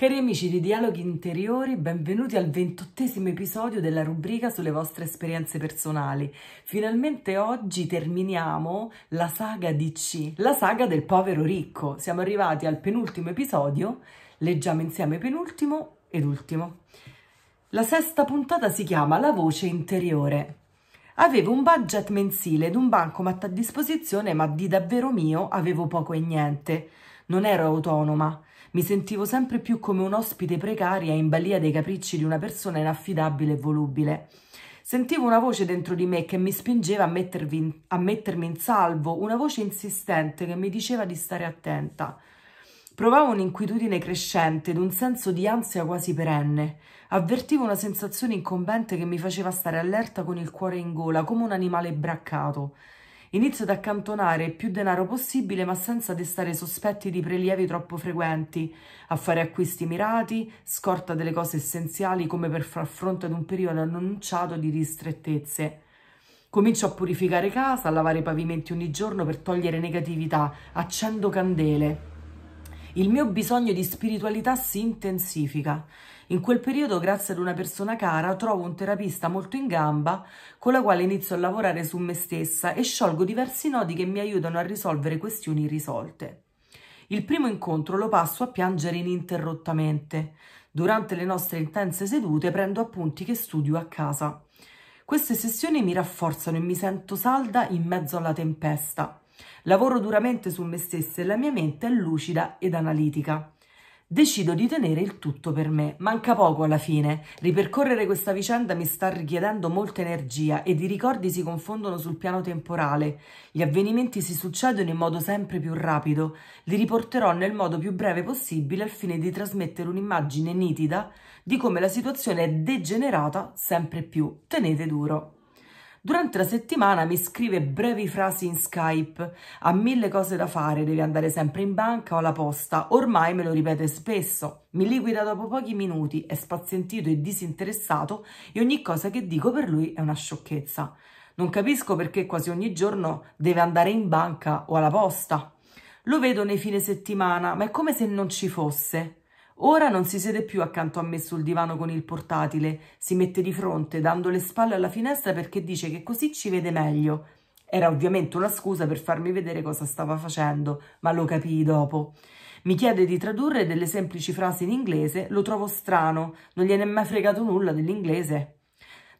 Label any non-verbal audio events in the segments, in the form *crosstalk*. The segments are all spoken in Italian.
Cari amici di Dialoghi Interiori, benvenuti al ventottesimo episodio della rubrica sulle vostre esperienze personali. Finalmente oggi terminiamo la saga di C, la saga del povero ricco. Siamo arrivati al penultimo episodio, leggiamo insieme penultimo ed ultimo. La sesta puntata si chiama La voce interiore. Avevo un budget mensile ed un bancomat a disposizione, ma di davvero mio avevo poco e niente. Non ero autonoma mi sentivo sempre più come un ospite precaria in balia dei capricci di una persona inaffidabile e volubile. Sentivo una voce dentro di me che mi spingeva a, mettervi, a mettermi in salvo, una voce insistente che mi diceva di stare attenta. Provavo un'inquietudine crescente ed un senso di ansia quasi perenne. Avvertivo una sensazione incombente che mi faceva stare allerta con il cuore in gola, come un animale braccato. Inizio ad accantonare più denaro possibile ma senza destare sospetti di prelievi troppo frequenti, a fare acquisti mirati, scorta delle cose essenziali come per far fronte ad un periodo annunciato di ristrettezze. Comincio a purificare casa, a lavare i pavimenti ogni giorno per togliere negatività, accendo candele. Il mio bisogno di spiritualità si intensifica. In quel periodo, grazie ad una persona cara, trovo un terapista molto in gamba con la quale inizio a lavorare su me stessa e sciolgo diversi nodi che mi aiutano a risolvere questioni irrisolte. Il primo incontro lo passo a piangere ininterrottamente. Durante le nostre intense sedute prendo appunti che studio a casa. Queste sessioni mi rafforzano e mi sento salda in mezzo alla tempesta. Lavoro duramente su me stessa e la mia mente è lucida ed analitica. Decido di tenere il tutto per me. Manca poco alla fine. Ripercorrere questa vicenda mi sta richiedendo molta energia ed i ricordi si confondono sul piano temporale. Gli avvenimenti si succedono in modo sempre più rapido. Li riporterò nel modo più breve possibile al fine di trasmettere un'immagine nitida di come la situazione è degenerata sempre più. Tenete duro. Durante la settimana mi scrive brevi frasi in Skype, ha mille cose da fare, devi andare sempre in banca o alla posta, ormai me lo ripete spesso, mi liquida dopo pochi minuti, è spazientito e disinteressato e ogni cosa che dico per lui è una sciocchezza. Non capisco perché quasi ogni giorno deve andare in banca o alla posta. Lo vedo nei fine settimana, ma è come se non ci fosse. Ora non si siede più accanto a me sul divano con il portatile, si mette di fronte, dando le spalle alla finestra perché dice che così ci vede meglio. Era ovviamente una scusa per farmi vedere cosa stava facendo, ma lo capii dopo. Mi chiede di tradurre delle semplici frasi in inglese, lo trovo strano, non gliene è mai fregato nulla dell'inglese.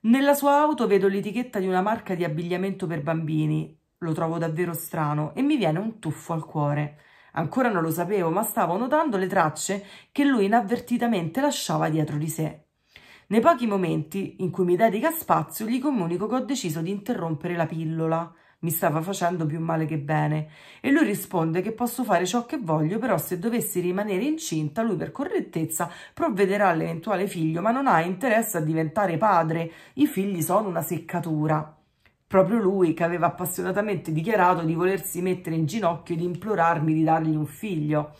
Nella sua auto vedo l'etichetta di una marca di abbigliamento per bambini, lo trovo davvero strano e mi viene un tuffo al cuore. Ancora non lo sapevo, ma stavo notando le tracce che lui inavvertitamente lasciava dietro di sé. Nei pochi momenti in cui mi dedica spazio, gli comunico che ho deciso di interrompere la pillola. Mi stava facendo più male che bene. E lui risponde che posso fare ciò che voglio, però se dovessi rimanere incinta, lui per correttezza provvederà all'eventuale figlio, ma non ha interesse a diventare padre. I figli sono una seccatura proprio lui che aveva appassionatamente dichiarato di volersi mettere in ginocchio e di implorarmi di dargli un figlio.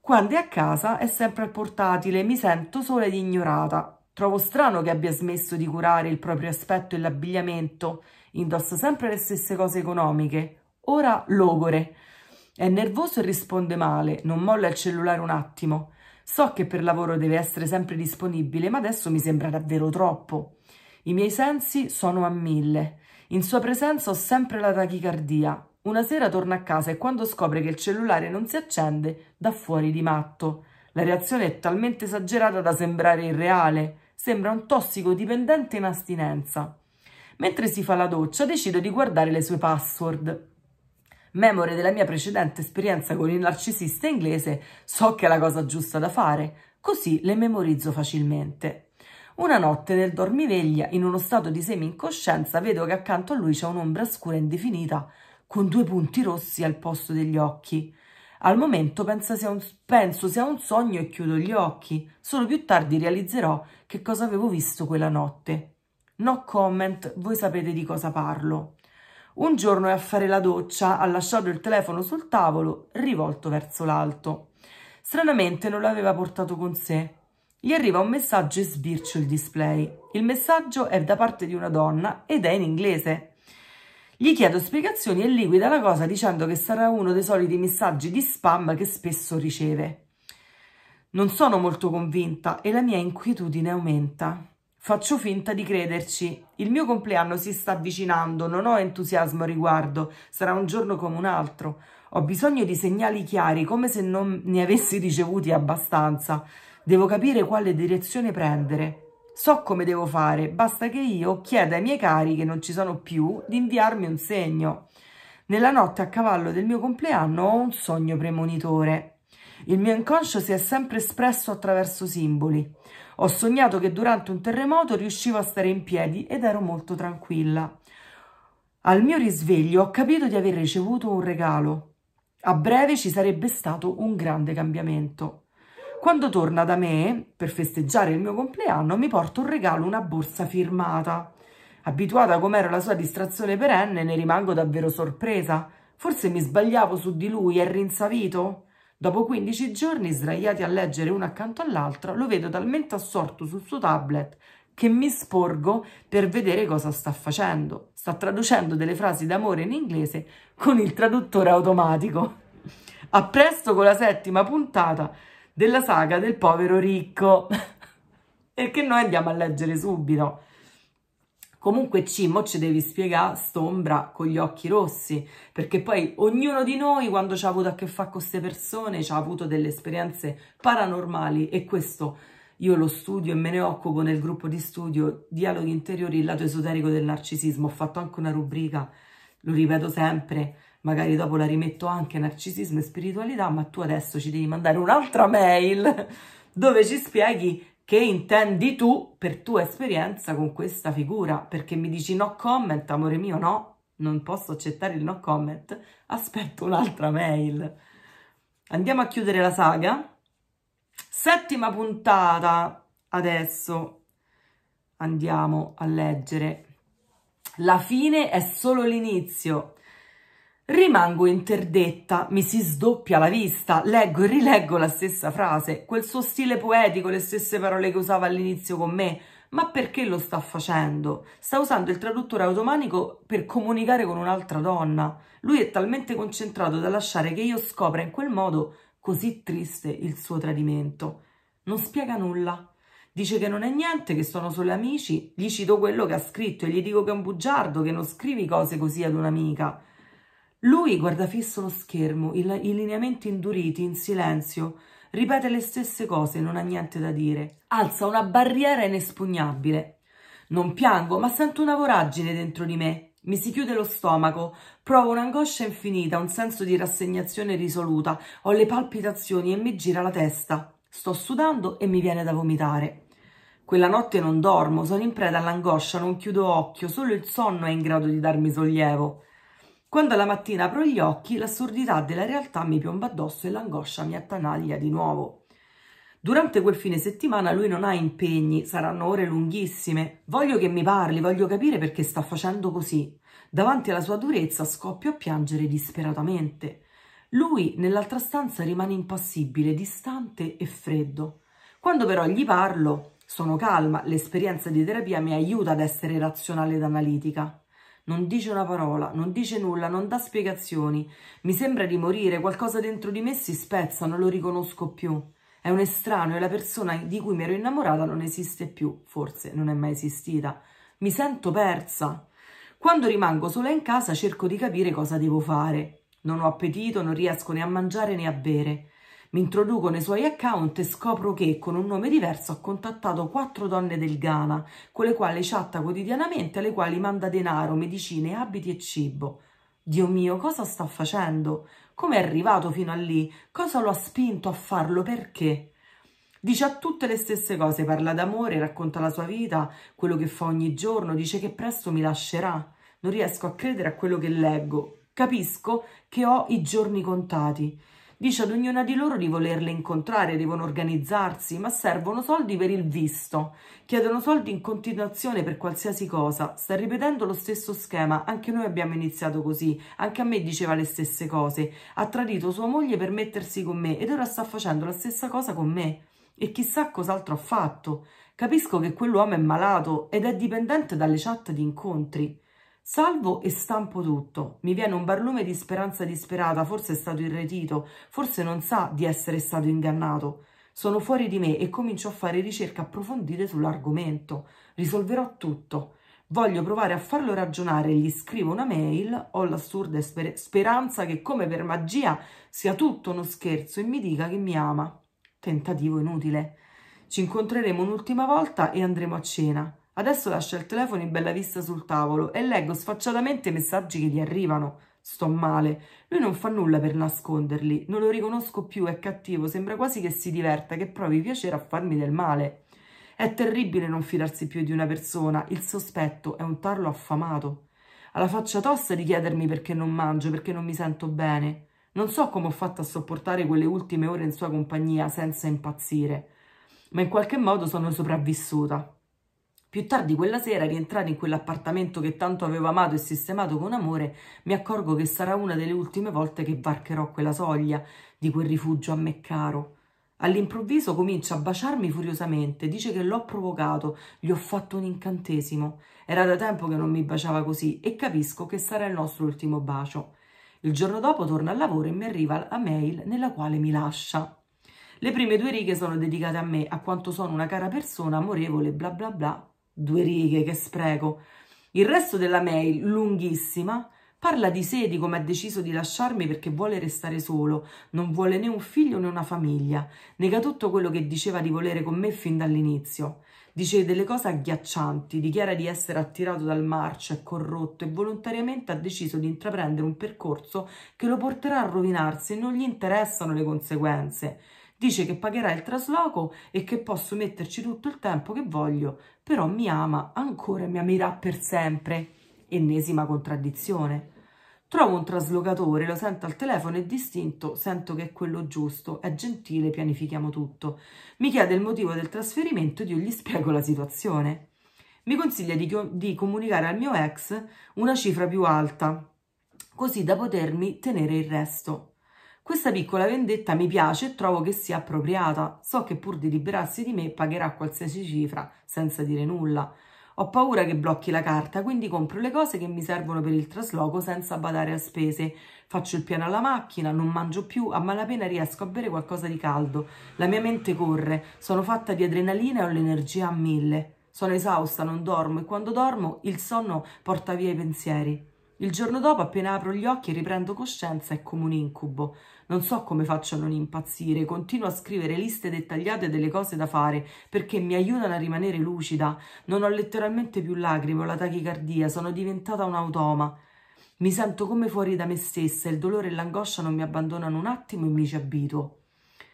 Quando è a casa è sempre al portatile, mi sento sola ed ignorata. Trovo strano che abbia smesso di curare il proprio aspetto e l'abbigliamento. Indossa sempre le stesse cose economiche. Ora logore. È nervoso e risponde male, non molla il cellulare un attimo. So che per lavoro deve essere sempre disponibile, ma adesso mi sembra davvero troppo. I miei sensi sono a mille. In sua presenza ho sempre la tachicardia. Una sera torna a casa e quando scopre che il cellulare non si accende, dà fuori di matto. La reazione è talmente esagerata da sembrare irreale. Sembra un tossicodipendente in astinenza. Mentre si fa la doccia, decido di guardare le sue password. Memore della mia precedente esperienza con il narcisista inglese, so che è la cosa giusta da fare, così le memorizzo facilmente. Una notte nel dormiveglia, in uno stato di semi-incoscienza, vedo che accanto a lui c'è un'ombra scura indefinita, con due punti rossi al posto degli occhi. Al momento penso sia, un, penso sia un sogno e chiudo gli occhi. Solo più tardi realizzerò che cosa avevo visto quella notte. No comment, voi sapete di cosa parlo. Un giorno è a fare la doccia, ha lasciato il telefono sul tavolo, rivolto verso l'alto. Stranamente non l'aveva portato con sé gli arriva un messaggio e sbircio il display. Il messaggio è da parte di una donna ed è in inglese. Gli chiedo spiegazioni e liquida la cosa dicendo che sarà uno dei soliti messaggi di spam che spesso riceve. Non sono molto convinta e la mia inquietudine aumenta. Faccio finta di crederci. Il mio compleanno si sta avvicinando, non ho entusiasmo a riguardo, sarà un giorno come un altro. Ho bisogno di segnali chiari, come se non ne avessi ricevuti abbastanza. Devo capire quale direzione prendere. So come devo fare, basta che io chieda ai miei cari, che non ci sono più, di inviarmi un segno. Nella notte a cavallo del mio compleanno ho un sogno premonitore. Il mio inconscio si è sempre espresso attraverso simboli. Ho sognato che durante un terremoto riuscivo a stare in piedi ed ero molto tranquilla. Al mio risveglio ho capito di aver ricevuto un regalo. A breve ci sarebbe stato un grande cambiamento. Quando torna da me, per festeggiare il mio compleanno, mi porta un regalo, una borsa firmata. Abituata com'era la sua distrazione perenne, ne rimango davvero sorpresa. Forse mi sbagliavo su di lui, è rinsavito? Dopo 15 giorni, sdraiati a leggere uno accanto all'altro, lo vedo talmente assorto sul suo tablet che mi sporgo per vedere cosa sta facendo. Sta traducendo delle frasi d'amore in inglese con il traduttore automatico. A presto con la settima puntata della saga del povero ricco *laughs* e che noi andiamo a leggere subito. Comunque Cimo ci devi spiegare st'ombra con gli occhi rossi, perché poi ognuno di noi quando ci ha avuto a che fare con queste persone ci ha avuto delle esperienze paranormali e questo io lo studio e me ne occupo nel gruppo di studio Dialoghi interiori, il lato esoterico del narcisismo, ho fatto anche una rubrica, lo ripeto sempre, magari dopo la rimetto anche narcisismo e spiritualità, ma tu adesso ci devi mandare un'altra mail *laughs* dove ci spieghi che intendi tu per tua esperienza con questa figura, perché mi dici no comment, amore mio, no, non posso accettare il no comment, aspetto un'altra mail. Andiamo a chiudere la saga. Settima puntata adesso. Andiamo a leggere. La fine è solo l'inizio Rimango interdetta, mi si sdoppia la vista, leggo e rileggo la stessa frase, quel suo stile poetico, le stesse parole che usava all'inizio con me. Ma perché lo sta facendo? Sta usando il traduttore automatico per comunicare con un'altra donna. Lui è talmente concentrato da lasciare che io scopra in quel modo così triste il suo tradimento. Non spiega nulla. Dice che non è niente, che sono solo amici, gli cito quello che ha scritto e gli dico che è un bugiardo, che non scrivi cose così ad un'amica. Lui guarda fisso lo schermo, il, i lineamenti induriti, in silenzio, ripete le stesse cose, non ha niente da dire. Alza una barriera inespugnabile. Non piango, ma sento una voragine dentro di me. Mi si chiude lo stomaco, provo un'angoscia infinita, un senso di rassegnazione risoluta, ho le palpitazioni e mi gira la testa. Sto sudando e mi viene da vomitare. Quella notte non dormo, sono in preda all'angoscia, non chiudo occhio, solo il sonno è in grado di darmi sollievo. Quando la mattina apro gli occhi, l'assurdità della realtà mi piomba addosso e l'angoscia mi attanaglia di nuovo. Durante quel fine settimana lui non ha impegni, saranno ore lunghissime. Voglio che mi parli, voglio capire perché sta facendo così. Davanti alla sua durezza scoppio a piangere disperatamente. Lui nell'altra stanza rimane impassibile, distante e freddo. Quando però gli parlo, sono calma, l'esperienza di terapia mi aiuta ad essere razionale ed analitica. Non dice una parola, non dice nulla, non dà spiegazioni. Mi sembra di morire, qualcosa dentro di me si spezza, non lo riconosco più. È un estraneo e la persona di cui mi ero innamorata non esiste più, forse non è mai esistita. Mi sento persa. Quando rimango sola in casa cerco di capire cosa devo fare. Non ho appetito, non riesco né a mangiare né a bere. Mi introduco nei suoi account e scopro che con un nome diverso ha contattato quattro donne del Ghana, con le quali chatta quotidianamente, alle quali manda denaro, medicine, abiti e cibo. Dio mio, cosa sta facendo? Come è arrivato fino a lì? Cosa lo ha spinto a farlo? Perché? Dice a tutte le stesse cose, parla d'amore, racconta la sua vita, quello che fa ogni giorno, dice che presto mi lascerà. Non riesco a credere a quello che leggo. Capisco che ho i giorni contati. Dice ad ognuna di loro di volerle incontrare, devono organizzarsi, ma servono soldi per il visto. Chiedono soldi in continuazione per qualsiasi cosa. Sta ripetendo lo stesso schema, anche noi abbiamo iniziato così, anche a me diceva le stesse cose. Ha tradito sua moglie per mettersi con me ed ora sta facendo la stessa cosa con me. E chissà cos'altro ha fatto. Capisco che quell'uomo è malato ed è dipendente dalle chat di incontri. Salvo e stampo tutto. Mi viene un barlume di speranza disperata, forse è stato irretito, forse non sa di essere stato ingannato. Sono fuori di me e comincio a fare ricerche approfondite sull'argomento. Risolverò tutto. Voglio provare a farlo ragionare, gli scrivo una mail, ho l'assurda sper speranza che come per magia sia tutto uno scherzo e mi dica che mi ama. Tentativo inutile. Ci incontreremo un'ultima volta e andremo a cena. Adesso lascia il telefono in bella vista sul tavolo e leggo sfacciatamente i messaggi che gli arrivano. Sto male. Lui non fa nulla per nasconderli. Non lo riconosco più, è cattivo. Sembra quasi che si diverta, che provi piacere a farmi del male. È terribile non fidarsi più di una persona. Il sospetto è un tarlo affamato. Ha la faccia tosta di chiedermi perché non mangio, perché non mi sento bene. Non so come ho fatto a sopportare quelle ultime ore in sua compagnia senza impazzire, ma in qualche modo sono sopravvissuta. Più tardi quella sera, rientrare in quell'appartamento che tanto avevo amato e sistemato con amore, mi accorgo che sarà una delle ultime volte che varcherò quella soglia di quel rifugio a me caro. All'improvviso comincia a baciarmi furiosamente, dice che l'ho provocato, gli ho fatto un incantesimo. Era da tempo che non mi baciava così e capisco che sarà il nostro ultimo bacio. Il giorno dopo torna al lavoro e mi arriva la mail nella quale mi lascia. Le prime due righe sono dedicate a me, a quanto sono una cara persona, amorevole, bla bla bla, due righe, che spreco. Il resto della mail, lunghissima, parla di sé, di come ha deciso di lasciarmi perché vuole restare solo, non vuole né un figlio né una famiglia, nega tutto quello che diceva di volere con me fin dall'inizio. Dice delle cose agghiaccianti, dichiara di essere attirato dal marcio, è corrotto e volontariamente ha deciso di intraprendere un percorso che lo porterà a rovinarsi e non gli interessano le conseguenze. Dice che pagherà il trasloco e che posso metterci tutto il tempo che voglio, però mi ama ancora e mi amerà per sempre. Ennesima contraddizione. Trovo un traslocatore, lo sento al telefono e distinto, sento che è quello giusto, è gentile, pianifichiamo tutto. Mi chiede il motivo del trasferimento ed io gli spiego la situazione. Mi consiglia di, di comunicare al mio ex una cifra più alta, così da potermi tenere il resto. Questa piccola vendetta mi piace e trovo che sia appropriata. So che pur di liberarsi di me pagherà qualsiasi cifra senza dire nulla. Ho paura che blocchi la carta, quindi compro le cose che mi servono per il trasloco senza badare a spese. Faccio il piano alla macchina, non mangio più, a malapena riesco a bere qualcosa di caldo. La mia mente corre, sono fatta di adrenalina e ho l'energia a mille. Sono esausta, non dormo e quando dormo il sonno porta via i pensieri. Il giorno dopo, appena apro gli occhi e riprendo coscienza, è come un incubo. Non so come faccio a non impazzire, continuo a scrivere liste dettagliate delle cose da fare perché mi aiutano a rimanere lucida. Non ho letteralmente più lacrime, ho la tachicardia, sono diventata un automa. Mi sento come fuori da me stessa, il dolore e l'angoscia non mi abbandonano un attimo e mi ci abituo.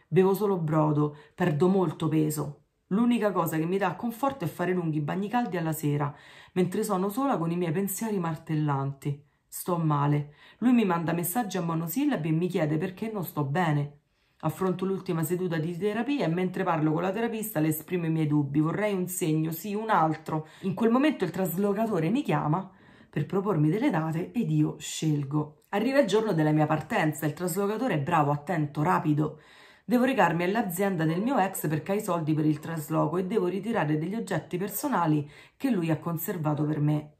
Bevo solo brodo, perdo molto peso. L'unica cosa che mi dà conforto è fare lunghi bagni caldi alla sera, mentre sono sola con i miei pensieri martellanti. Sto male. Lui mi manda messaggi a monosillabi e mi chiede perché non sto bene. Affronto l'ultima seduta di terapia e mentre parlo con la terapista le esprimo i miei dubbi. Vorrei un segno, sì, un altro. In quel momento il traslocatore mi chiama per propormi delle date ed io scelgo. Arriva il giorno della mia partenza, il traslocatore è bravo, attento, rapido. Devo recarmi all'azienda del mio ex perché ha i soldi per il trasloco e devo ritirare degli oggetti personali che lui ha conservato per me.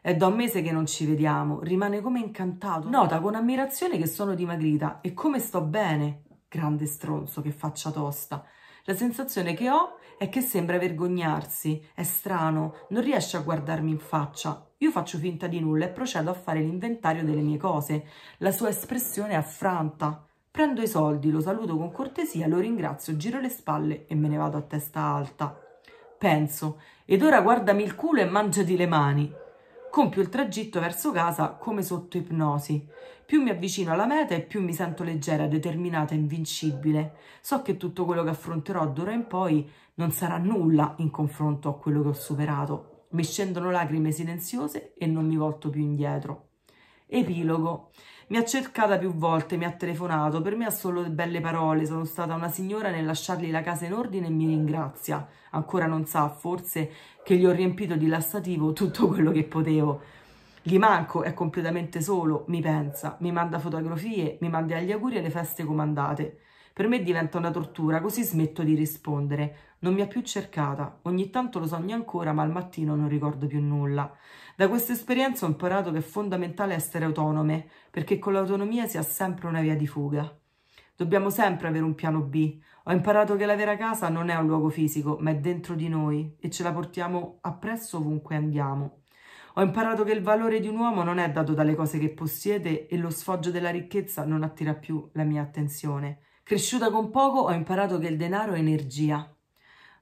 È da un mese che non ci vediamo, rimane come incantato. Nota con ammirazione che sono dimagrita e come sto bene. Grande stronzo, che faccia tosta. La sensazione che ho è che sembra vergognarsi, è strano, non riesce a guardarmi in faccia. Io faccio finta di nulla e procedo a fare l'inventario delle mie cose. La sua espressione è affranta. Prendo i soldi, lo saluto con cortesia, lo ringrazio, giro le spalle e me ne vado a testa alta. Penso, ed ora guardami il culo e mangiati le mani. Compio il tragitto verso casa come sotto ipnosi. Più mi avvicino alla meta e più mi sento leggera, determinata, invincibile. So che tutto quello che affronterò d'ora in poi non sarà nulla in confronto a quello che ho superato. Mi scendono lacrime silenziose e non mi volto più indietro. Epilogo. Mi ha cercata più volte, mi ha telefonato, per me ha solo belle parole, sono stata una signora nel lasciargli la casa in ordine e mi ringrazia. Ancora non sa, forse, che gli ho riempito di lassativo tutto *laughs* quello che potevo. Gli manco, è completamente solo, mi pensa, mi manda fotografie, mi manda gli auguri alle feste comandate. Per me diventa una tortura, così smetto di rispondere. Non mi ha più cercata, ogni tanto lo sogno ancora, ma al mattino non ricordo più nulla. Da questa esperienza ho imparato che è fondamentale essere autonome, perché con l'autonomia si ha sempre una via di fuga. Dobbiamo sempre avere un piano B. Ho imparato che la vera casa non è un luogo fisico, ma è dentro di noi e ce la portiamo appresso ovunque andiamo. Ho imparato che il valore di un uomo non è dato dalle cose che possiede e lo sfoggio della ricchezza non attira più la mia attenzione. Cresciuta con poco, ho imparato che il denaro è energia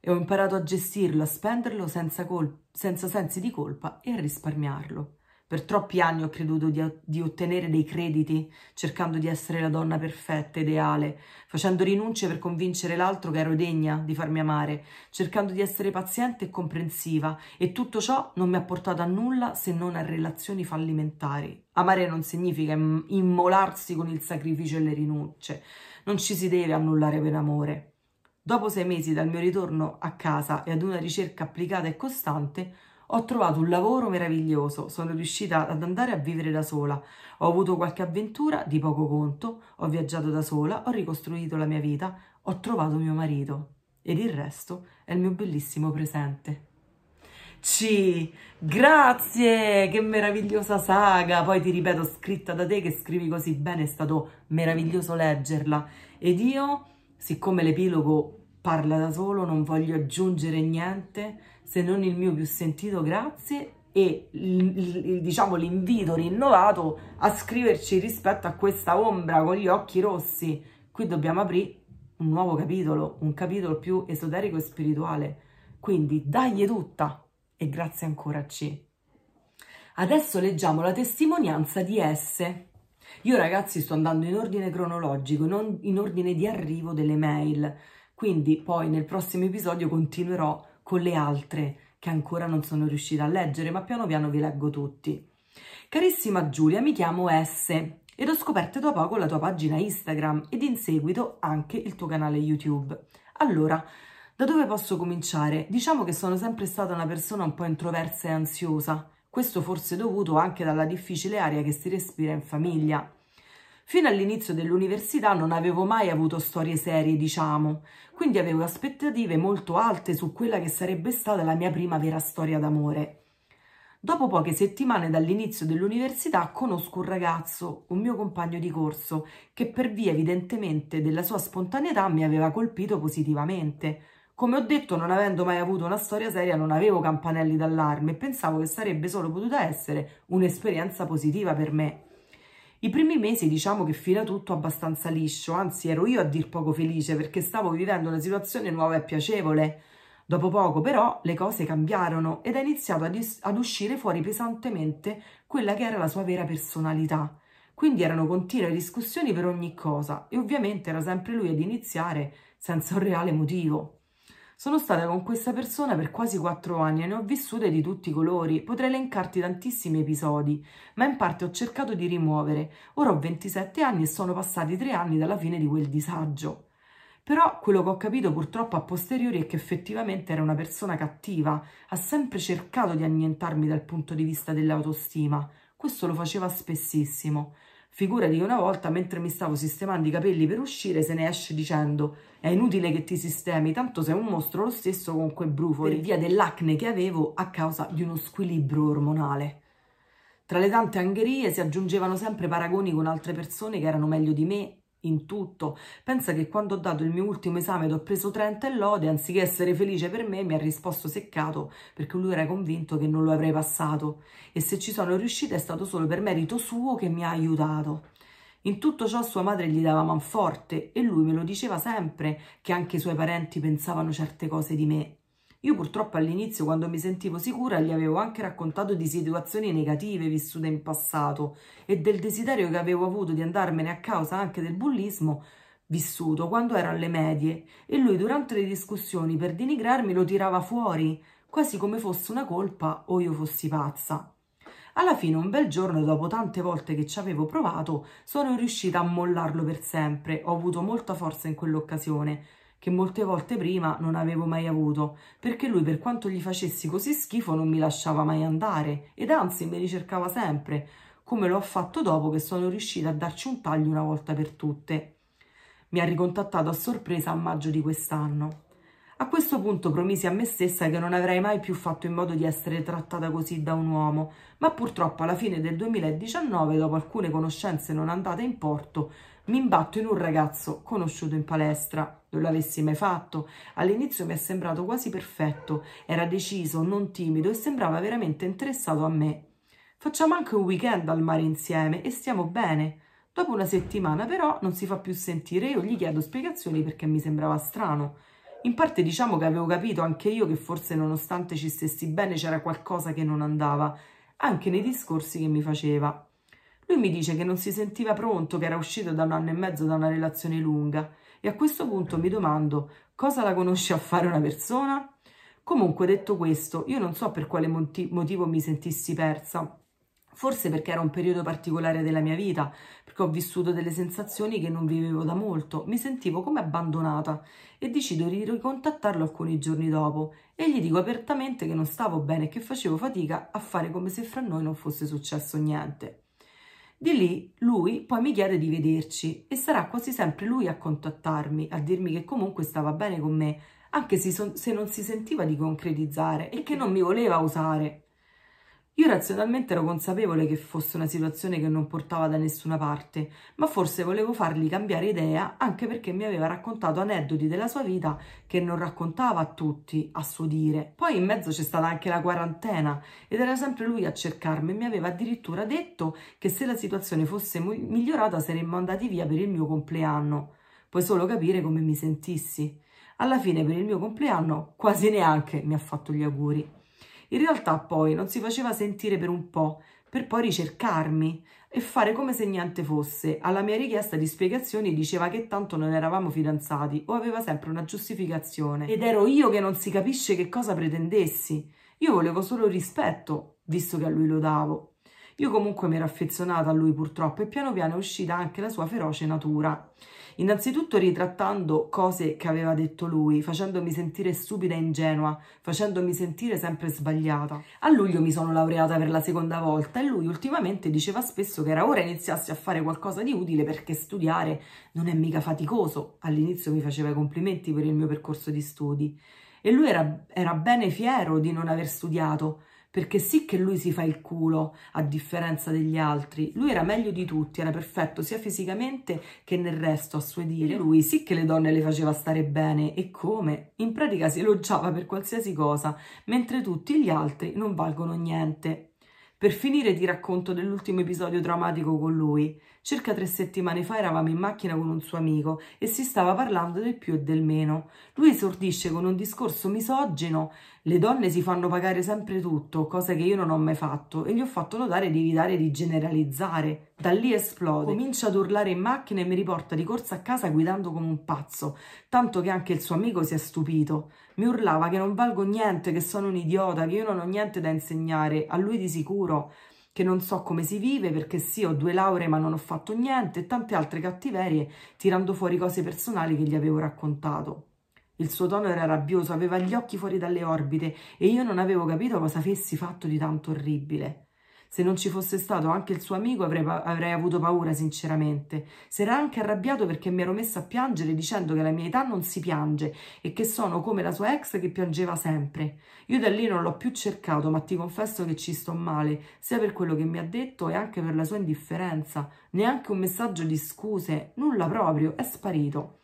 e ho imparato a gestirlo, a spenderlo senza, senza sensi di colpa e a risparmiarlo. Per troppi anni ho creduto di, di, ottenere dei crediti cercando di essere la donna perfetta, ideale, facendo rinunce per convincere l'altro che ero degna di farmi amare, cercando di essere paziente e comprensiva e tutto ciò non mi ha portato a nulla se non a relazioni fallimentari. Amare non significa immolarsi con il sacrificio e le rinunce, non ci si deve annullare per amore. Dopo sei mesi dal mio ritorno a casa e ad una ricerca applicata e costante, ho trovato un lavoro meraviglioso, sono riuscita ad andare a vivere da sola, ho avuto qualche avventura di poco conto, ho viaggiato da sola, ho ricostruito la mia vita, ho trovato mio marito ed il resto è il mio bellissimo presente. C. Grazie, che meravigliosa saga! Poi ti ripeto, scritta da te che scrivi così bene, è stato meraviglioso leggerla. Ed io Siccome l'epilogo parla da solo, non voglio aggiungere niente se non il mio più sentito grazie e diciamo l'invito rinnovato a scriverci rispetto a questa ombra con gli occhi rossi. Qui dobbiamo aprire un nuovo capitolo, un capitolo più esoterico e spirituale. Quindi dagli tutta e grazie ancora a C. Adesso leggiamo la testimonianza di S io ragazzi sto andando in ordine cronologico, non in ordine di arrivo delle mail, quindi poi nel prossimo episodio continuerò con le altre che ancora non sono riuscita a leggere, ma piano piano vi leggo tutti. Carissima Giulia, mi chiamo S ed ho scoperto da poco la tua pagina Instagram ed in seguito anche il tuo canale YouTube. Allora, da dove posso cominciare? Diciamo che sono sempre stata una persona un po' introversa e ansiosa, questo forse dovuto anche dalla difficile aria che si respira in famiglia. Fino all'inizio dell'università non avevo mai avuto storie serie, diciamo, quindi avevo aspettative molto alte su quella che sarebbe stata la mia prima vera storia d'amore. Dopo poche settimane dall'inizio dell'università conosco un ragazzo, un mio compagno di corso, che per via evidentemente della sua spontaneità mi aveva colpito positivamente. Come ho detto, non avendo mai avuto una storia seria, non avevo campanelli d'allarme e pensavo che sarebbe solo potuta essere un'esperienza positiva per me. I primi mesi diciamo che fila tutto abbastanza liscio, anzi ero io a dir poco felice perché stavo vivendo una situazione nuova e piacevole. Dopo poco però le cose cambiarono ed è iniziato ad, ad uscire fuori pesantemente quella che era la sua vera personalità. Quindi erano continue discussioni per ogni cosa e ovviamente era sempre lui ad iniziare senza un reale motivo. Sono stata con questa persona per quasi quattro anni e ne ho vissute di tutti i colori, potrei elencarti tantissimi episodi, ma in parte ho cercato di rimuovere. Ora ho 27 anni e sono passati tre anni dalla fine di quel disagio. Però quello che ho capito purtroppo a posteriori è che effettivamente era una persona cattiva, ha sempre cercato di annientarmi dal punto di vista dell'autostima. Questo lo faceva spessissimo. Figurati che una volta, mentre mi stavo sistemando i capelli per uscire, se ne esce dicendo è inutile che ti sistemi, tanto sei un mostro lo stesso con quei brufoli, per via dell'acne che avevo a causa di uno squilibrio ormonale. Tra le tante angherie si aggiungevano sempre paragoni con altre persone che erano meglio di me in tutto. Pensa che quando ho dato il mio ultimo esame ed ho preso 30 e lode, anziché essere felice per me, mi ha risposto seccato perché lui era convinto che non lo avrei passato e se ci sono riuscita è stato solo per merito suo che mi ha aiutato. In tutto ciò sua madre gli dava manforte e lui me lo diceva sempre che anche i suoi parenti pensavano certe cose di me io purtroppo all'inizio, quando mi sentivo sicura, gli avevo anche raccontato di situazioni negative vissute in passato e del desiderio che avevo avuto di andarmene a causa anche del bullismo vissuto quando ero alle medie e lui durante le discussioni per denigrarmi lo tirava fuori, quasi come fosse una colpa o io fossi pazza. Alla fine un bel giorno, dopo tante volte che ci avevo provato, sono riuscita a mollarlo per sempre, ho avuto molta forza in quell'occasione che molte volte prima non avevo mai avuto, perché lui per quanto gli facessi così schifo non mi lasciava mai andare ed anzi mi ricercava sempre, come l'ho fatto dopo che sono riuscita a darci un taglio una volta per tutte. Mi ha ricontattato a sorpresa a maggio di quest'anno. A questo punto promisi a me stessa che non avrei mai più fatto in modo di essere trattata così da un uomo, ma purtroppo alla fine del 2019, dopo alcune conoscenze non andate in porto, mi imbatto in un ragazzo conosciuto in palestra. Non l'avessi mai fatto. All'inizio mi è sembrato quasi perfetto, era deciso, non timido e sembrava veramente interessato a me. Facciamo anche un weekend al mare insieme e stiamo bene. Dopo una settimana però non si fa più sentire e io gli chiedo spiegazioni perché mi sembrava strano. In parte diciamo che avevo capito anche io che forse nonostante ci stessi bene c'era qualcosa che non andava, anche nei discorsi che mi faceva. Lui mi dice che non si sentiva pronto, che era uscito da un anno e mezzo da una relazione lunga. E a questo punto mi domando, cosa la conosce a fare una persona? Comunque, detto questo, io non so per quale motivo mi sentissi persa. Forse perché era un periodo particolare della mia vita, perché ho vissuto delle sensazioni che non vivevo da molto, mi sentivo come abbandonata e decido di ricontattarlo alcuni giorni dopo e gli dico apertamente che non stavo bene e che facevo fatica a fare come se fra noi non fosse successo niente. Di lì lui poi mi chiede di vederci e sarà quasi sempre lui a contattarmi, a dirmi che comunque stava bene con me, anche se, se non si sentiva di concretizzare e che non mi voleva usare. Io razionalmente ero consapevole che fosse una situazione che non portava da nessuna parte, ma forse volevo fargli cambiare idea anche perché mi aveva raccontato aneddoti della sua vita che non raccontava a tutti, a suo dire. Poi in mezzo c'è stata anche la quarantena ed era sempre lui a cercarmi e mi aveva addirittura detto che se la situazione fosse migliorata saremmo andati via per il mio compleanno. Puoi solo capire come mi sentissi. Alla fine per il mio compleanno quasi neanche mi ha fatto gli auguri. In realtà poi non si faceva sentire per un po', per poi ricercarmi e fare come se niente fosse. Alla mia richiesta di spiegazioni diceva che tanto non eravamo fidanzati o aveva sempre una giustificazione ed ero io che non si capisce che cosa pretendessi. Io volevo solo rispetto, visto che a lui lo davo, io comunque mi ero affezionata a lui purtroppo e piano piano è uscita anche la sua feroce natura. Innanzitutto ritrattando cose che aveva detto lui, facendomi sentire stupida e ingenua, facendomi sentire sempre sbagliata. A luglio mi sono laureata per la seconda volta e lui ultimamente diceva spesso che era ora iniziassi a fare qualcosa di utile perché studiare non è mica faticoso. All'inizio mi faceva i complimenti per il mio percorso di studi e lui era, era bene fiero di non aver studiato, perché sì che lui si fa il culo a differenza degli altri, lui era meglio di tutti, era perfetto sia fisicamente che nel resto a suo dire, lui sì che le donne le faceva stare bene e come, in pratica si elogiava per qualsiasi cosa, mentre tutti gli altri non valgono niente. Per finire ti racconto dell'ultimo episodio traumatico con lui, Circa tre settimane fa eravamo in macchina con un suo amico e si stava parlando del più e del meno. Lui esordisce con un discorso misogino, le donne si fanno pagare sempre tutto, cosa che io non ho mai fatto, e gli ho fatto notare di evitare di generalizzare. Da lì esplode, comincia ad urlare in macchina e mi riporta di corsa a casa guidando come un pazzo, tanto che anche il suo amico si è stupito. Mi urlava che non valgo niente, che sono un idiota, che io non ho niente da insegnare, a lui di sicuro che non so come si vive perché sì ho due lauree ma non ho fatto niente e tante altre cattiverie tirando fuori cose personali che gli avevo raccontato. Il suo tono era rabbioso, aveva gli occhi fuori dalle orbite e io non avevo capito cosa avessi fatto di tanto orribile. Se non ci fosse stato anche il suo amico avrei, avrei avuto paura sinceramente. Si era anche arrabbiato perché mi ero messa a piangere dicendo che alla mia età non si piange e che sono come la sua ex che piangeva sempre. Io da lì non l'ho più cercato ma ti confesso che ci sto male, sia per quello che mi ha detto e anche per la sua indifferenza. Neanche un messaggio di scuse, nulla proprio, è sparito.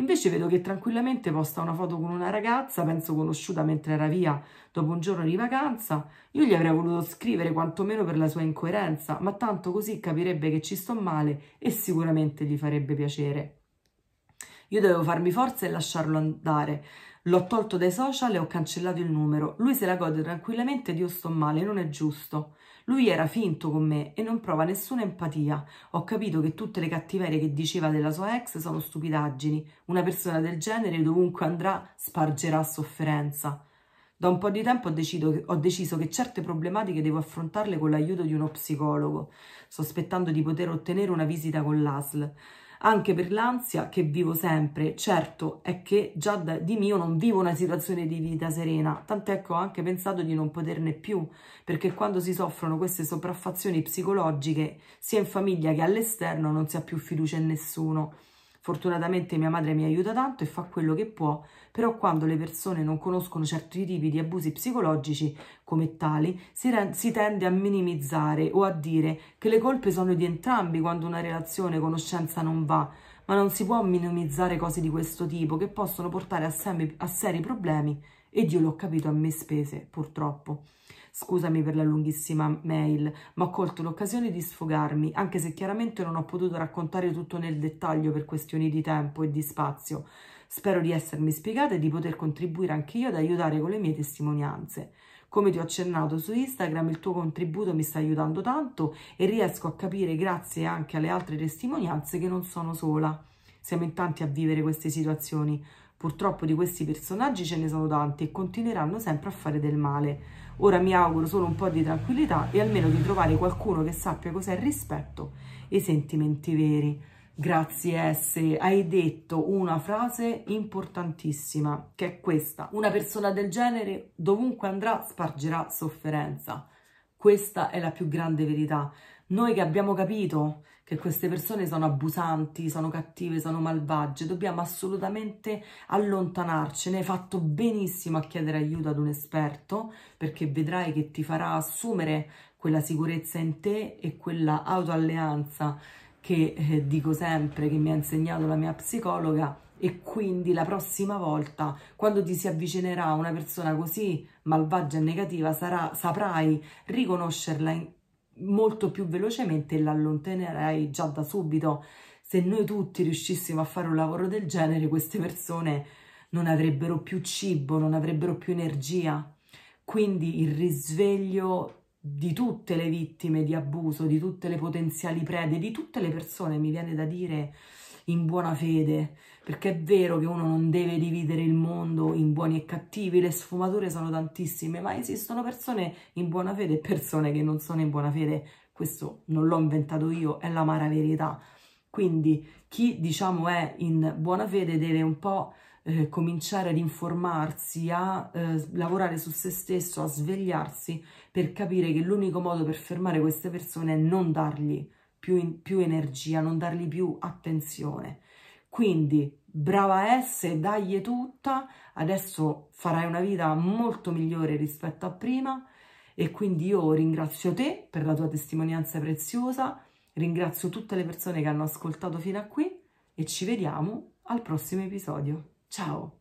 Invece vedo che tranquillamente posta una foto con una ragazza, penso conosciuta mentre era via dopo un giorno di vacanza. Io gli avrei voluto scrivere quantomeno per la sua incoerenza, ma tanto così capirebbe che ci sto male e sicuramente gli farebbe piacere. Io dovevo farmi forza e lasciarlo andare, L'ho tolto dai social e ho cancellato il numero. Lui se la gode tranquillamente di io sto male, non è giusto. Lui era finto con me e non prova nessuna empatia. Ho capito che tutte le cattiverie che diceva della sua ex sono stupidaggini. Una persona del genere dovunque andrà spargerà sofferenza. Da un po' di tempo ho, decido, ho, deciso che certe problematiche devo affrontarle con l'aiuto di uno psicologo, sospettando di poter ottenere una visita con l'ASL anche per l'ansia che vivo sempre. Certo è che già di mio non vivo una situazione di vita serena, tant'è che ho anche pensato di non poterne più, perché quando si soffrono queste sopraffazioni psicologiche, sia in famiglia che all'esterno, non si ha più fiducia in nessuno. Fortunatamente mia madre mi aiuta tanto e fa quello che può, però quando le persone non conoscono certi tipi di abusi psicologici come tali, si, si, tende a minimizzare o a dire che le colpe sono di entrambi quando una relazione conoscenza non va, ma non si può minimizzare cose di questo tipo che possono portare a, a seri problemi e Dio l'ho capito a me spese, purtroppo. Scusami per la lunghissima mail, ma ho colto l'occasione di sfogarmi, anche se chiaramente non ho potuto raccontare tutto nel dettaglio per questioni di tempo e di spazio. Spero di essermi spiegata e di poter contribuire anch'io ad aiutare con le mie testimonianze. Come ti ho accennato su Instagram, il tuo contributo mi sta aiutando tanto e riesco a capire, grazie anche alle altre testimonianze, che non sono sola. Siamo in tanti a vivere queste situazioni. Purtroppo di questi personaggi ce ne sono tanti e continueranno sempre a fare del male. Ora mi auguro solo un po' di tranquillità e almeno di trovare qualcuno che sappia cos'è il rispetto e i sentimenti veri. Grazie S, hai detto una frase importantissima, che è questa. Una persona del genere dovunque andrà spargerà sofferenza. Questa è la più grande verità. Noi che abbiamo capito che queste persone sono abusanti, sono cattive, sono malvagie, dobbiamo assolutamente allontanarcene. Hai fatto benissimo a chiedere aiuto ad un esperto perché vedrai che ti farà assumere quella sicurezza in te e quella autoalleanza che eh, dico sempre che mi ha insegnato la mia psicologa e quindi la prossima volta quando ti si avvicinerà una persona così malvagia e negativa sarà, saprai riconoscerla in, molto più velocemente e l'allontanerei già da subito. Se noi tutti riuscissimo a fare un lavoro del genere, queste persone non avrebbero più cibo, non avrebbero più energia. Quindi il risveglio di tutte le vittime di abuso, di tutte le potenziali prede, di tutte le persone, mi viene da dire, in buona fede, perché è vero che uno non deve dividere il mondo in buoni e cattivi, le sfumature sono tantissime, ma esistono persone in buona fede e persone che non sono in buona fede, questo non l'ho inventato io, è la mara verità. Quindi chi diciamo è in buona fede deve un po' eh, cominciare ad informarsi, a eh, lavorare su se stesso, a svegliarsi per capire che l'unico modo per fermare queste persone è non dargli più, in, più energia, non dargli più attenzione. Quindi brava S, dagli tutta, adesso farai una vita molto migliore rispetto a prima e quindi io ringrazio te per la tua testimonianza preziosa, ringrazio tutte le persone che hanno ascoltato fino a qui e ci vediamo al prossimo episodio. Ciao!